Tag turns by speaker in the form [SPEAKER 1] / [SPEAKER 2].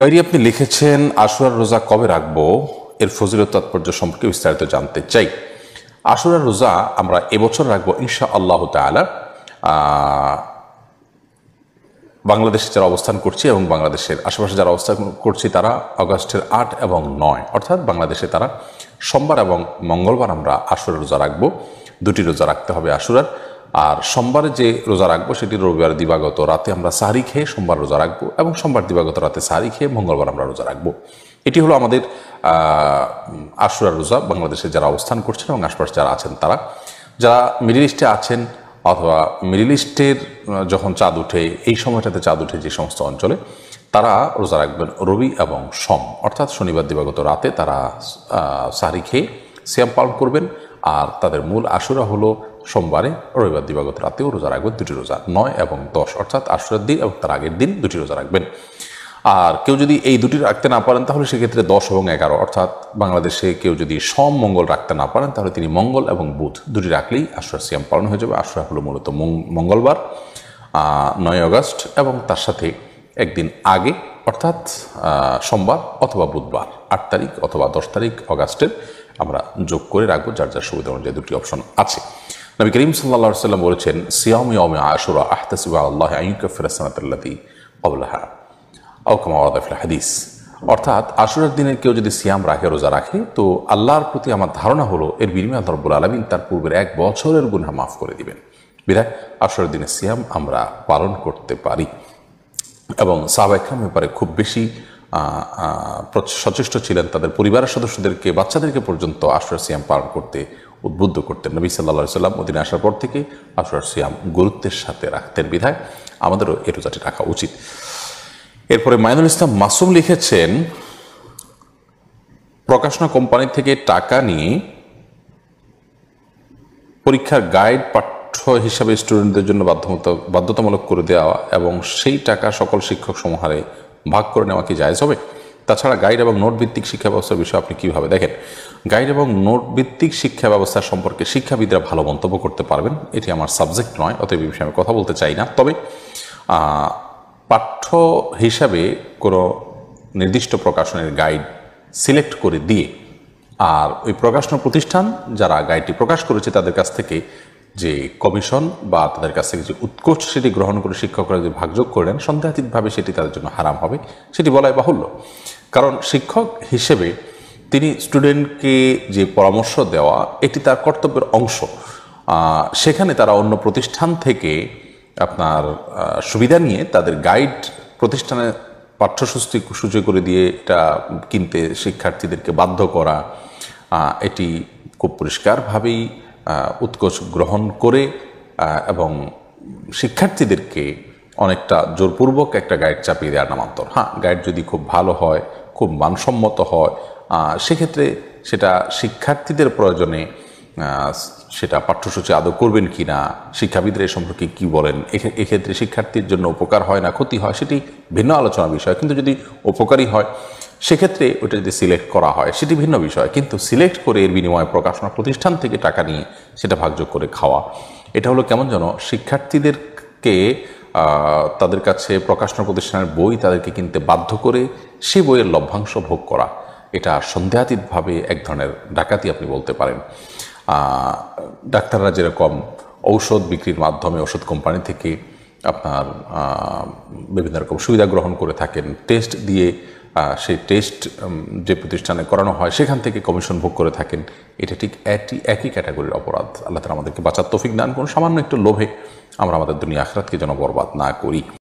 [SPEAKER 1] diary আপনি লিখেছেন আশুরার রোজা কবে রাখবো এর ফজিলত তাৎপর্য সম্পর্কে বিস্তারিত জানতে চাই আশুরার রোজা আমরা এবছর রাখবো ইনশা আল্লাহ তালা বাংলাদেশে যারা অবস্থান করছি এবং বাংলাদেশের আশেপাশে যারা অবস্থান করছি তারা অগাস্টের আট এবং নয় অর্থাৎ বাংলাদেশে তারা সোমবার এবং মঙ্গলবার আমরা আশুরার রোজা রাখবো দুটি রোজা রাখতে হবে আশুরার আর সোমবারে যে রোজা রাখবো সেটি রবিবার দিবাগত রাতে আমরা সাহারি খেয়ে সোমবার রোজা রাখবো এবং সোমবার দিবাগত রাতে সাহারি খেয়ে মঙ্গলবার আমরা রোজা রাখবো এটি হলো আমাদের আশুরা রোজা বাংলাদেশে যারা অবস্থান করছেন এবং আশপাশে যারা আছেন তারা যারা মিডিল ইস্টে আছেন অথবা মিডিল ইস্টের যখন চাঁদ উঠে এই সময়টাতে চাঁদ উঠে যে সমস্ত অঞ্চলে তারা রোজা রাখবেন রবি এবং সম অর্থাৎ শনিবার দিবাগত রাতে তারা সারি খেয়ে শ্যাম পালন করবেন আর তাদের মূল আশুরা হলো সোমবারে রবিবার দিবাগত রাতেও রোজা রাখবেন দুটি রোজা নয় এবং দশ অর্থাৎ আশ্রয়ের দিন এবং তার আগের দিন দুটি রোজা রাখবেন আর কেউ যদি এই দুটি রাখতে না পারেন তাহলে সেক্ষেত্রে দশ এবং এগারো অর্থাৎ বাংলাদেশে কেউ যদি সম মঙ্গল রাখতে না পারেন তাহলে তিনি মঙ্গল এবং বুধ দুটি রাখলেই আশ্রয় সিয়াম পালন হয়ে যাবে আশ্রয় হলো মূলত মঙ্গলবার নয় অগস্ট এবং তার সাথে একদিন আগে অর্থাৎ সোমবার অথবা বুধবার আট তারিখ অথবা দশ তারিখ অগাস্টের আমরা যোগ করে রাখবো যার যার সুবিধা অনুযায়ী দুটি অপশন আছে নবী করিম সাল্লা সাল্লাম বলেছেন সিয়াম ইয়মে আশুরা আহতাসিবা আল্লাহ আইনকাফিরাসানাতি অবলাহা অকমাওয়াদাফিল হাদিস অর্থাৎ আশুরার দিনে কেউ যদি সিয়াম রাখে রোজা রাখে তো আল্লাহর প্রতি আমার ধারণা হলো এর বিনিময় আল্লাহ রব্বুল আলমিন তার পূর্বের এক বছরের গুণা মাফ করে দিবেন বিধায় আশুরার দিনে সিয়াম আমরা পালন করতে পারি এবং সাহবাইখাম ব্যাপারে খুব বেশি সচেষ্ট ছিলেন তাদের পরিবারের সদস্যদেরকে বাচ্চাদেরকে পর্যন্ত আশুরা সিয়াম পালন করতে উদ্বুদ্ধ করতেন নবী সাল্লা সাল্লাম ওদিন আসার পর থেকে আসরার সিয়াম গুরুত্বের সাথে রাখতেন বিধায় আমাদেরও এ রোজাটি রাখা উচিত এরপরে মাইনুল ইসলাম মাসুম লিখেছেন প্রকাশনা কোম্পানি থেকে টাকা নিয়ে পরীক্ষার গাইড পাঠ্য হিসাবে স্টুডেন্টদের জন্য বাধ্যতামূলক করে দেওয়া এবং সেই টাকা সকল শিক্ষক সমাহারে ভাগ করে নেওয়া কি জায়জ হবে তাছাড়া গাইড এবং নোট ভিত্তিক শিক্ষা ব্যবস্থার বিষয়ে আপনি কীভাবে দেখেন গাইড এবং নোট ভিত্তিক শিক্ষা ব্যবস্থা সম্পর্কে শিক্ষাবিদরা ভালো মন্তব্য করতে পারবেন এটি আমার সাবজেক্ট নয় অতএব বিষয়ে আমি কথা বলতে চাই না তবে পাঠ্য হিসাবে কোনো নির্দিষ্ট প্রকাশনের গাইড সিলেক্ট করে দিয়ে আর ওই প্রকাশন প্রতিষ্ঠান যারা গাইডটি প্রকাশ করেছে তাদের কাছ থেকে যে কমিশন বা তাদের কাছ থেকে যে উৎকোচ সেটি গ্রহণ করে শিক্ষকরা যে ভাগযোগ করলেন সন্দেহাতীতভাবে সেটি তাদের জন্য হারাম হবে সেটি বলাই বাহুল্য কারণ শিক্ষক হিসেবে তিনি স্টুডেন্টকে যে পরামর্শ দেওয়া এটি তার কর্তব্যের অংশ সেখানে তারা অন্য প্রতিষ্ঠান থেকে আপনার সুবিধা নিয়ে তাদের গাইড প্রতিষ্ঠানে পাঠ্যসূচি সূচি করে দিয়ে এটা কিনতে শিক্ষার্থীদেরকে বাধ্য করা এটি খুব পরিষ্কারভাবেই উৎকোচ গ্রহণ করে এবং শিক্ষার্থীদেরকে অনেকটা জোরপূর্বক একটা গাইড চাপিয়ে দেওয়ার নামান্তর হ্যাঁ গাইড যদি খুব ভালো হয় খুব মানসম্মত হয় সেক্ষেত্রে সেটা শিক্ষার্থীদের প্রয়োজনে সেটা পাঠ্যসূচি আদৌ করবেন কি না শিক্ষাবিদরা এ সম্পর্কে কী বলেন এক্ষেত্রে শিক্ষার্থীর জন্য উপকার হয় না ক্ষতি হয় সেটি ভিন্ন আলোচনা বিষয় কিন্তু যদি উপকারী হয় সেক্ষেত্রে ওটা যদি সিলেক্ট করা হয় সেটি ভিন্ন বিষয় কিন্তু সিলেক্ট করে এর বিনিময়ে প্রকাশনা প্রতিষ্ঠান থেকে টাকা নিয়ে সেটা ভাগযোগ করে খাওয়া এটা হলো কেমন যেন শিক্ষার্থীদেরকে তাদের কাছে প্রকাশনা প্রতিষ্ঠানের বই তাদেরকে কিনতে বাধ্য করে সেই বইয়ের লভ্যাংশ ভোগ করা এটা সন্দেহাতীতভাবে এক ধরনের ডাকাতি আপনি বলতে পারেন ডাক্তাররা যেরকম ঔষধ বিক্রির মাধ্যমে ওষুধ কোম্পানি থেকে আপনার বিভিন্ন রকম সুবিধা গ্রহণ করে থাকেন টেস্ট দিয়ে সেই টেস্ট যে প্রতিষ্ঠানে করানো হয় সেখান থেকে কমিশন ভোগ করে থাকেন এটা ঠিক একই একই ক্যাটাগরির অপরাধ আল্লাহ তালা আমাদেরকে বাঁচার তফিক দান করুন সামান্য একটু লোভে আমরা আমাদের দুনিয়া আখরাতকে যেন বরবাদ না করি